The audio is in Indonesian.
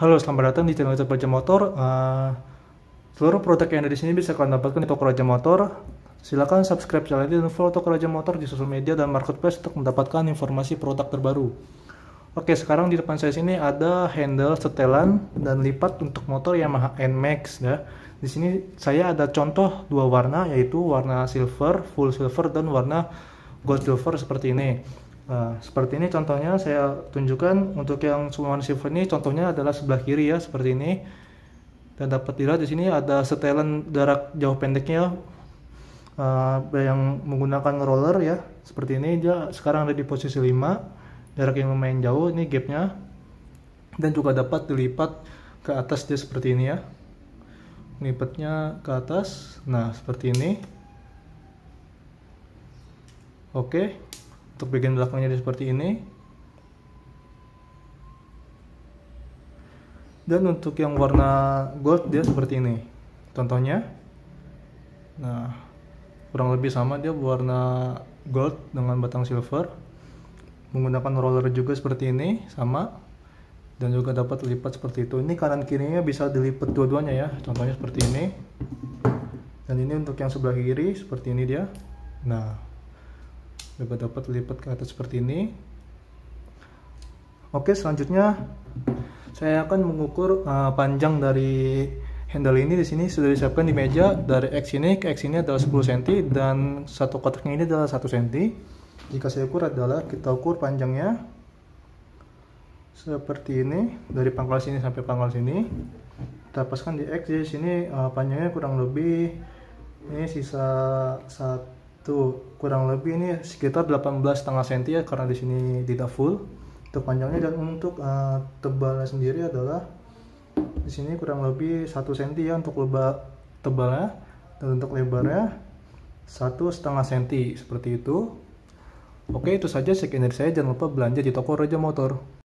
Halo, selamat datang di channel Cat Baja Motor. Uh, seluruh produk yang ada di sini bisa kalian dapatkan di toko Raja Motor. Silakan subscribe channel ini dan follow toko Raja Motor di sosial media dan marketplace untuk mendapatkan informasi produk terbaru. Oke, sekarang di depan saya sini ada handle setelan dan lipat untuk motor Yamaha NMAX ya. Di sini saya ada contoh dua warna yaitu warna silver, full silver dan warna gold silver seperti ini. Nah, seperti ini contohnya saya tunjukkan untuk yang Summoned Silver ini contohnya adalah sebelah kiri ya seperti ini. Dan dapat dilihat di sini ada setelan jarak jauh pendeknya uh, yang menggunakan roller ya. Seperti ini dia sekarang ada di posisi 5. Jarak yang lumayan jauh ini gapnya. Dan juga dapat dilipat ke atas dia seperti ini ya. Lipatnya ke atas. Nah, seperti ini. Oke. Okay untuk bagian belakangnya dia seperti ini dan untuk yang warna gold dia seperti ini contohnya nah kurang lebih sama dia warna gold dengan batang silver menggunakan roller juga seperti ini sama dan juga dapat lipat seperti itu ini kanan kirinya bisa dilipat dua-duanya ya contohnya seperti ini dan ini untuk yang sebelah kiri seperti ini dia nah coba dapat lipat ke atas seperti ini oke selanjutnya saya akan mengukur uh, panjang dari handle ini di sini sudah disiapkan di meja dari X ini ke X ini adalah 10 cm dan satu kotaknya ini adalah 1 cm jika saya ukur adalah kita ukur panjangnya seperti ini dari pangkal sini sampai pangkal sini kita paskan di X di sini uh, panjangnya kurang lebih ini sisa satu tuh kurang lebih ini sekitar 18 setengah senti ya karena di sini tidak full untuk panjangnya dan untuk uh, tebalnya sendiri adalah di sini kurang lebih 1 cm ya untuk lebar tebalnya dan untuk lebarnya satu setengah senti seperti itu oke itu saja sekian dari saya jangan lupa belanja di toko Raja Motor